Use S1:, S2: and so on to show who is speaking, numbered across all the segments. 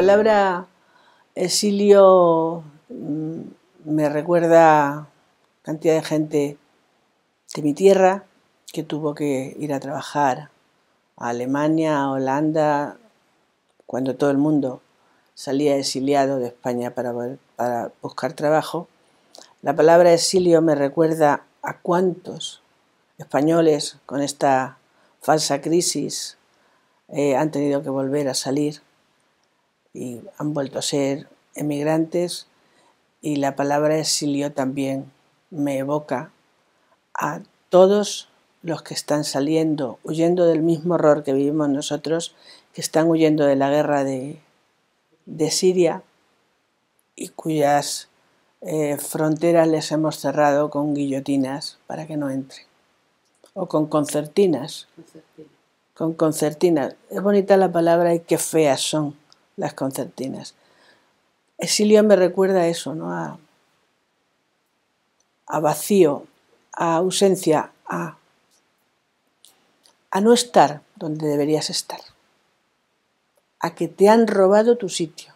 S1: La palabra exilio mm, me recuerda cantidad de gente de mi tierra que tuvo que ir a trabajar a Alemania, a Holanda, cuando todo el mundo salía exiliado de España para, buscar trabajo. La palabra exilio me recuerda a cuántos españoles con esta falsa crisis eh, han tenido que volver a salir y han vuelto a ser emigrantes y la palabra exilio también me evoca a todos los que están saliendo, huyendo del mismo horror que vivimos nosotros, que están huyendo de la guerra de, Siria y cuyas eh, fronteras les hemos cerrado con guillotinas para que no entren, o con concertinas. Con concertinas. Es bonita la palabra y qué feas son las concertinas. Exilio me recuerda eso, ¿no? A, a vacío, a ausencia, a, a no estar donde deberías estar, a que te han robado tu sitio.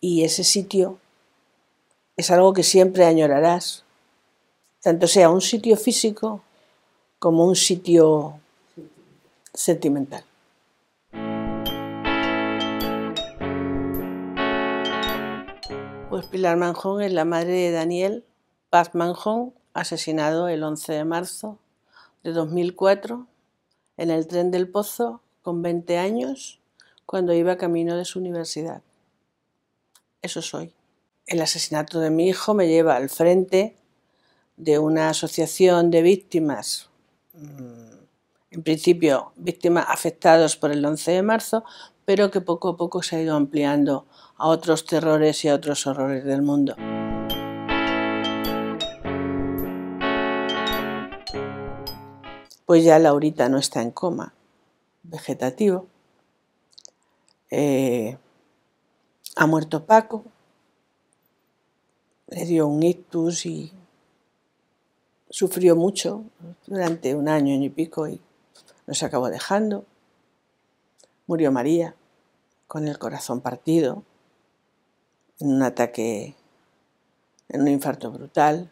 S1: Y ese sitio es algo que siempre añorarás, tanto sea un sitio físico como un sitio sentimental. Pilar Manjón es la madre de Daniel Paz Manjón, asesinado el 11 de marzo de 2004 en el tren del Pozo con 20 años cuando iba camino de su universidad. Eso soy. El asesinato de mi hijo me lleva al frente de una asociación de víctimas, mm, en principio víctimas afectados por el 11 de marzo, pero que poco a poco se ha ido ampliando a otros terrores y a otros horrores del mundo. Pues ya Laurita no está en coma vegetativo. Eh, ha muerto Paco, le dio un ictus y sufrió mucho durante un año, y pico y nos acabó dejando. Murió María con el corazón partido en un ataque, en un infarto brutal.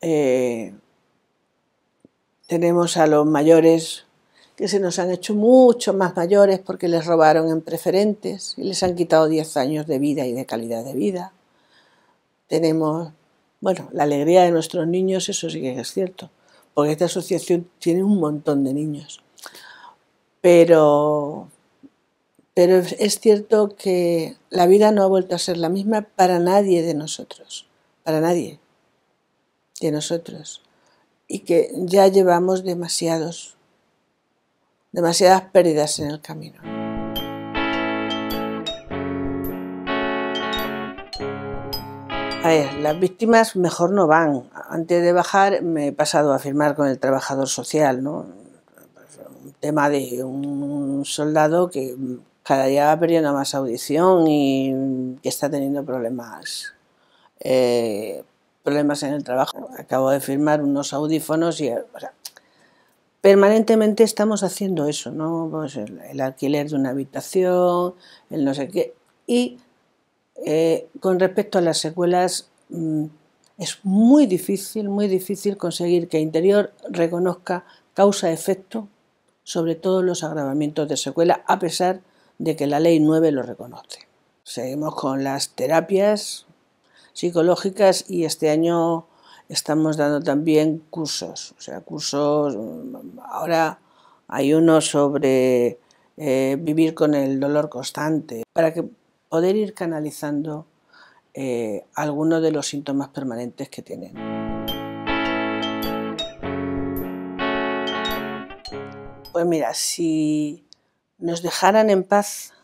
S1: Eh, tenemos a los mayores que se nos han hecho mucho más mayores porque les robaron en preferentes y les han quitado 10 años de vida y de calidad de vida. Tenemos, bueno, la alegría de nuestros niños, eso sí que es cierto, porque esta asociación tiene un montón de niños. Pero, pero es cierto que la vida no ha vuelto a ser la misma para nadie de nosotros, para nadie de nosotros. Y que ya llevamos demasiados, demasiadas pérdidas en el camino. A ver, las víctimas mejor no van. Antes de bajar me he pasado a firmar con el trabajador social, ¿no? tema de un soldado que cada día va perdiendo más audición y que está teniendo problemas. Eh, problemas en el trabajo. Acabo de firmar unos audífonos y permanentemente estamos haciendo eso, ¿no? Pues el, alquiler de una habitación, el no sé qué. Y eh, con respecto a las secuelas, mm, es muy difícil, muy difícil conseguir que interior reconozca causa-efecto sobre todos los agravamientos de secuela, a pesar de que la Ley 9 lo reconoce. Seguimos con las terapias psicológicas y este año estamos dando también cursos, o sea, cursos, ahora hay uno sobre eh, vivir con el dolor constante, para que poder ir canalizando eh, algunos de los síntomas permanentes que tienen. Pues mira, si nos dejaran en paz,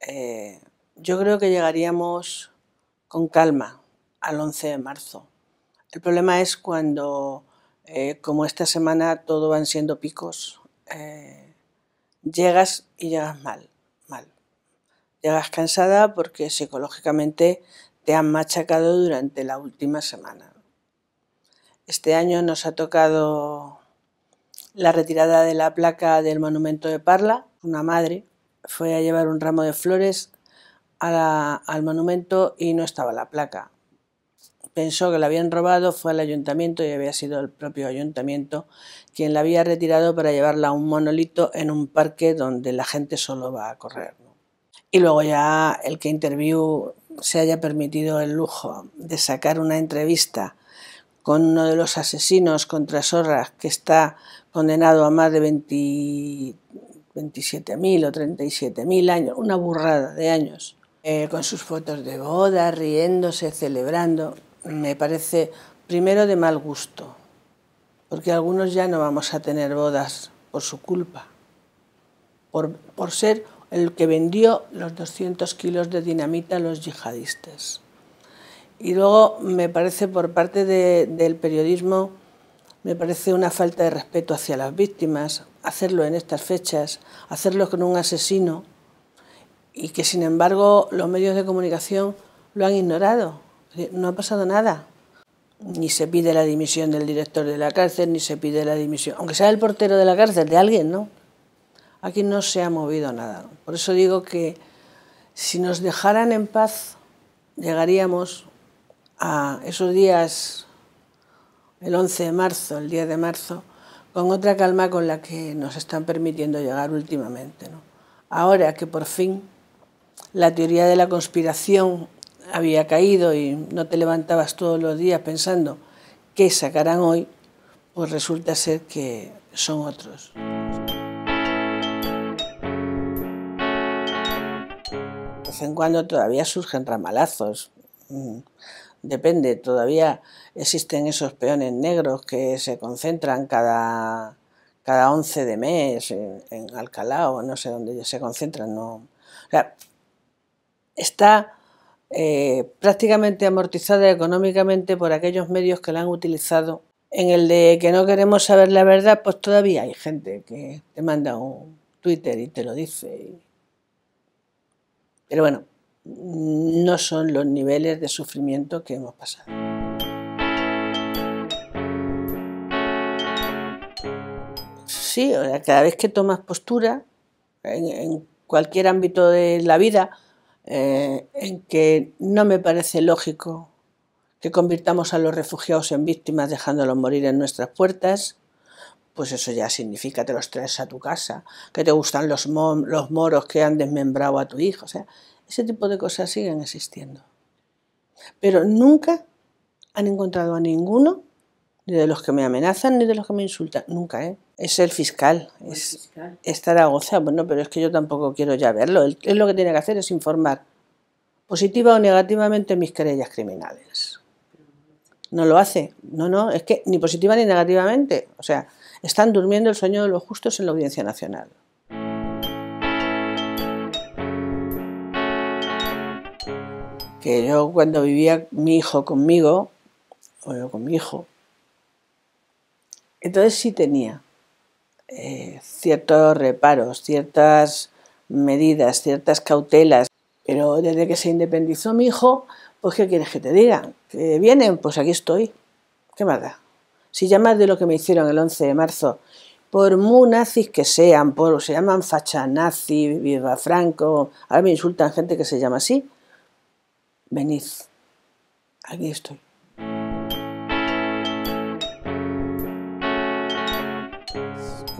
S1: eh, yo creo que llegaríamos con calma al 11 de marzo. El problema es cuando, eh, como esta semana todo van siendo picos, eh, llegas y llegas mal, mal. Llegas cansada porque psicológicamente te han machacado durante la última semana. Este año nos ha tocado la retirada de la placa del monumento de Parla, una madre, fue a llevar un ramo de flores al monumento y no estaba la placa. Pensó que la habían robado, fue al ayuntamiento y había sido el propio ayuntamiento quien la había retirado para llevarla a un monolito en un parque donde la gente solo va a correr. Y luego ya el que interview se haya permitido el lujo de sacar una entrevista con uno de los asesinos contra Sorra que está condenado a más de 27.000 o 37.000 años, una burrada de años, eh, con sus fotos de boda, riéndose, celebrando, me parece primero de mal gusto, porque algunos ya no vamos a tener bodas por su culpa, por, por ser el que vendió los 200 kilos de dinamita a los yihadistas. Y luego me parece por parte del periodismo, me parece una falta de respeto hacia las víctimas, hacerlo en estas fechas, hacerlo con un asesino, y que sin embargo los medios de comunicación lo han ignorado. No ha pasado nada. Ni se pide la dimisión del director de la cárcel, ni se pide la dimisión, aunque sea el portero de la cárcel, de alguien, ¿no? Aquí no se ha movido nada. Por eso digo que si nos dejaran en paz, llegaríamos a esos días, el 11 de marzo, el 10 de marzo, con otra calma con la que nos están permitiendo llegar últimamente. ¿no? Ahora que por fin la teoría de la conspiración había caído y no te levantabas todos los días pensando qué sacarán hoy, pues resulta ser que son otros. De vez en cuando todavía surgen ramalazos. Mm depende, todavía existen esos peones negros que se concentran cada, cada 11 de mes en, en Alcalá o no sé dónde se concentran. No. está eh, prácticamente amortizada económicamente por aquellos medios que la han utilizado. En el de que no queremos saber la verdad, pues todavía hay gente que te manda un Twitter y te lo dice. Pero bueno, no son los niveles de sufrimiento que hemos pasado. Sí, cada vez que tomas postura en, cualquier ámbito de la vida eh, en que no me parece lógico que convirtamos a los refugiados en víctimas dejándolos morir en nuestras puertas, pues eso ya significa que los traes a tu casa, que te gustan los, los moros que han desmembrado a tu hijo. O sea, ese tipo de cosas siguen existiendo. Pero nunca han encontrado a ninguno, ni de los que me amenazan, ni de los que me insultan. Nunca, ¿eh? Es el fiscal, es, estar Bueno, pero es que yo tampoco quiero ya verlo. Él lo que tiene que hacer es informar positiva o negativamente mis querellas criminales. No lo hace. No, no, es que ni positiva ni negativamente. O sea, están durmiendo el sueño de los justos en la Audiencia Nacional. que yo cuando vivía mi hijo conmigo, o yo con mi hijo, entonces sí tenía eh, ciertos reparos, ciertas medidas, ciertas cautelas, pero desde que se independizó mi hijo, pues ¿qué quieres que te digan? Que vienen, pues aquí estoy. ¿Qué más da? Si ya más de lo que me hicieron el 11 de marzo, por muy nazis que sean, por, se llaman facha nazi, viva Franco, ahora me insultan gente que se llama así, venid, aquí estoy.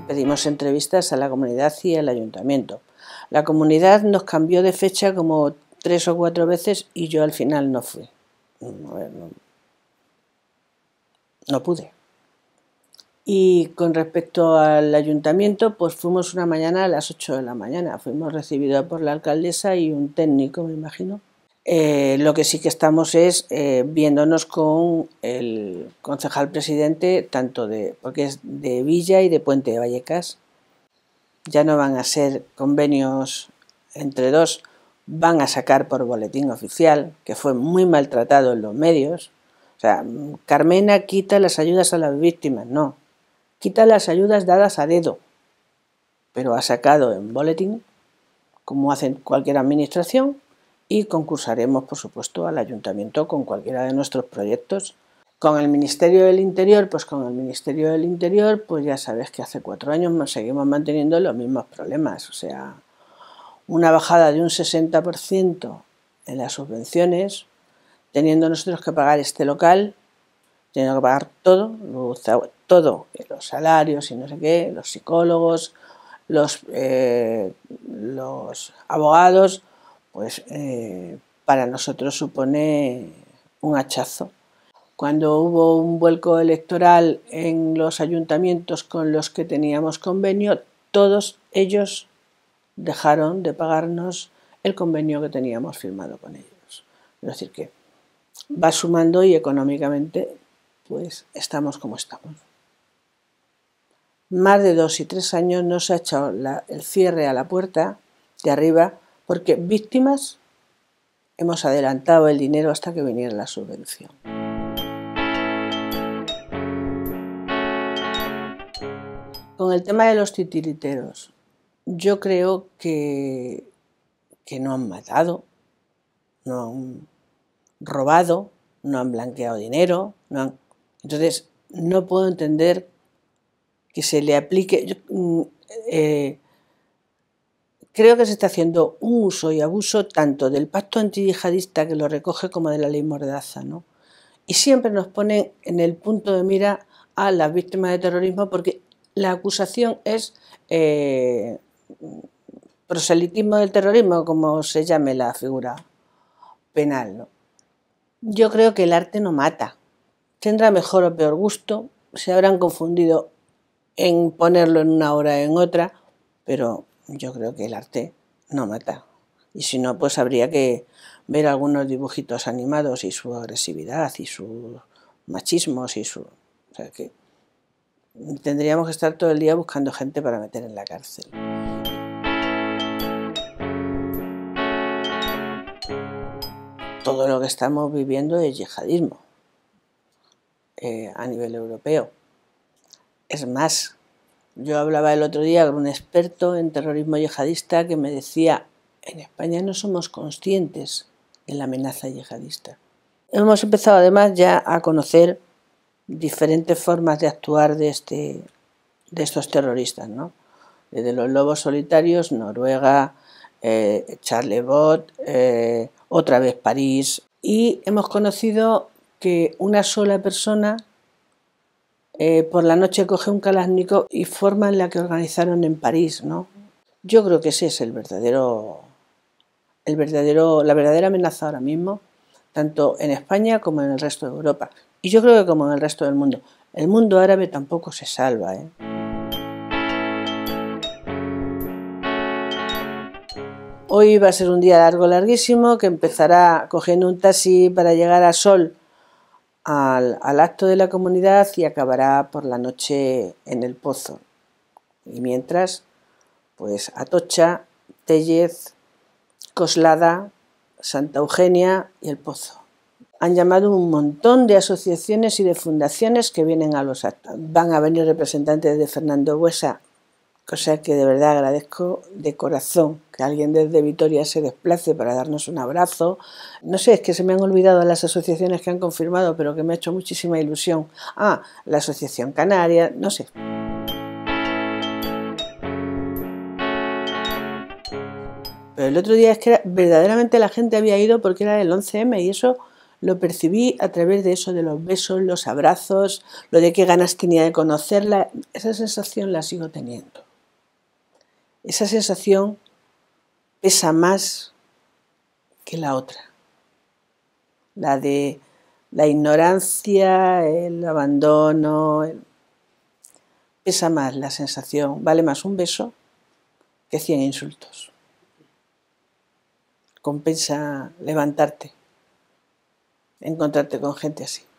S1: pedimos entrevistas a la comunidad y al ayuntamiento. La comunidad nos cambió de fecha como tres o cuatro veces y yo al final no fui. No, pude. Y con respecto al ayuntamiento, pues fuimos una mañana a las 8 de la mañana. Fuimos recibidos por la alcaldesa y un técnico, me imagino. Eh, lo que sí que estamos es eh, viéndonos con el concejal presidente, tanto de, porque es de Villa y de Puente de Vallecas. Ya no van a ser convenios entre dos, van a sacar por boletín oficial, que fue muy maltratado en los medios. O sea, Carmena quita las ayudas a las víctimas, no. Quita las ayudas dadas a dedo, pero ha sacado en boletín, como hacen cualquier administración, y concursaremos, por supuesto, al ayuntamiento con cualquiera de nuestros proyectos. Con el Ministerio del Interior, pues con el Ministerio del Interior, pues ya sabes que hace cuatro años seguimos manteniendo los mismos problemas, o sea, una bajada de un 60% en las subvenciones, teniendo nosotros que pagar este local, teniendo que pagar todo, todo, eh, los salarios y no sé qué, los psicólogos, los, eh, los abogados, pues eh, para nosotros supone un hachazo. Cuando hubo un vuelco electoral en los ayuntamientos con los que teníamos convenio, todos ellos dejaron de pagarnos el convenio que teníamos firmado con ellos. Es decir, que va sumando y económicamente pues estamos como estamos. Más de dos y tres años no se ha echado el cierre a la puerta de arriba porque víctimas hemos adelantado el dinero hasta que viniera la subvención. Con el tema de los titiriteros, yo creo que, que no han matado, no han robado, no han blanqueado dinero, no entonces no puedo entender que se le aplique... Mm, eh, Creo que se está haciendo un uso y abuso tanto del pacto antiyihadista que lo recoge como de la ley Mordaza, Y siempre nos ponen en el punto de mira a las víctimas de terrorismo porque la acusación es eh, proselitismo del terrorismo, como se llame la figura penal. Yo creo que el arte no mata. Tendrá mejor o peor gusto, se habrán confundido en ponerlo en una hora o en otra, pero yo creo que el arte no mata. Y si no, pues habría que ver algunos dibujitos animados y su agresividad y sus machismos y su... O sea que tendríamos que estar todo el día buscando gente para meter en la cárcel. Todo lo que estamos viviendo es yihadismo eh, a nivel europeo. Es más, yo hablaba el otro día con un experto en terrorismo yihadista que me decía, en España no somos conscientes de la amenaza yihadista. Hemos empezado además ya a conocer diferentes formas de actuar de, este, de estos terroristas, ¿no? Desde los lobos solitarios, Noruega, eh, Charlebot, eh, otra vez París, y hemos conocido que una sola persona eh, por la noche coge un Kalashnikov y forma en la que organizaron en París, ¿no? Yo creo que ese es el verdadero, el verdadero, la verdadera amenaza ahora mismo, tanto en España como en el resto de Europa. Y yo creo que como en el resto del mundo. El mundo árabe tampoco se salva, ¿eh? Hoy va a ser un día largo, larguísimo, que empezará cogiendo un taxi para llegar a Sol al, al acto de la comunidad y acabará por la noche en el pozo. Y mientras, pues Atocha, Tellez, Coslada, Santa Eugenia y el Pozo. Han llamado un montón de asociaciones y de fundaciones que vienen a los actos. Van a venir representantes de Fernando Buesa, cosa que de verdad agradezco de corazón alguien desde Vitoria se desplace para darnos un abrazo. No sé, es que se me han olvidado las asociaciones que han confirmado, pero que me ha hecho muchísima ilusión. Ah, la Asociación Canaria, no sé. Pero el otro día es que verdaderamente la gente había ido porque era el 11M y eso lo percibí a través de eso, de los besos, los abrazos, lo de qué ganas tenía de conocerla. Esa sensación la sigo teniendo. Esa sensación pesa más que la otra. La de la ignorancia, el abandono, pesa más la sensación, vale más un beso que 100 insultos. Compensa levantarte, encontrarte con gente así.